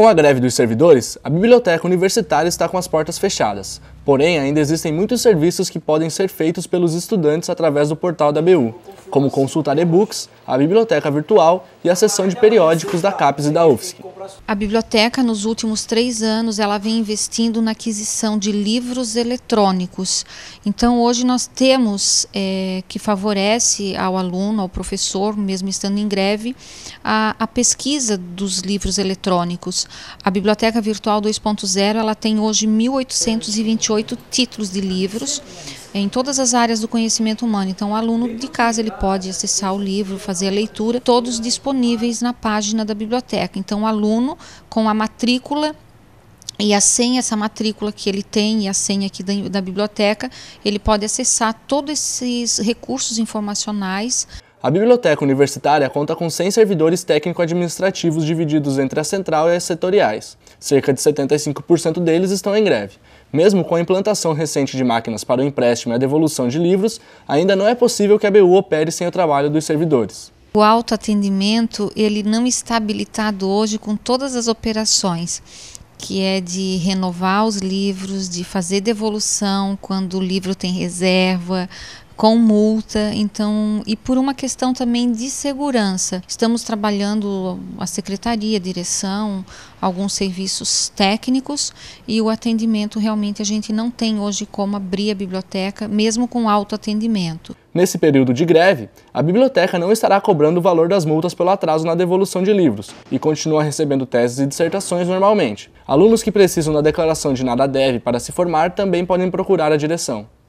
Com a greve dos servidores, a biblioteca universitária está com as portas fechadas. Porém, ainda existem muitos serviços que podem ser feitos pelos estudantes através do portal da BU, como consultar e-books, a biblioteca virtual e a seção de periódicos da CAPES e da UFSC. A biblioteca, nos últimos três anos, ela vem investindo na aquisição de livros eletrônicos. Então, hoje nós temos é, que favorece ao aluno, ao professor, mesmo estando em greve, a, a pesquisa dos livros eletrônicos. A Biblioteca Virtual 2.0 ela tem hoje 1.828 títulos de livros é, em todas as áreas do conhecimento humano. Então, o aluno de casa ele pode acessar o livro, fazer a leitura, todos disponíveis na página da biblioteca. Então, o aluno aluno com a matrícula e a senha, essa matrícula que ele tem e a senha aqui da, da biblioteca, ele pode acessar todos esses recursos informacionais. A biblioteca universitária conta com 100 servidores técnico-administrativos divididos entre a central e as setoriais. Cerca de 75% deles estão em greve. Mesmo com a implantação recente de máquinas para o empréstimo e a devolução de livros, ainda não é possível que a BU opere sem o trabalho dos servidores. O autoatendimento, ele não está habilitado hoje com todas as operações, que é de renovar os livros, de fazer devolução quando o livro tem reserva, com multa, então, e por uma questão também de segurança. Estamos trabalhando a secretaria, a direção, alguns serviços técnicos e o atendimento realmente a gente não tem hoje como abrir a biblioteca, mesmo com alto atendimento. Nesse período de greve, a biblioteca não estará cobrando o valor das multas pelo atraso na devolução de livros e continua recebendo teses e dissertações normalmente. Alunos que precisam da declaração de nada deve para se formar também podem procurar a direção.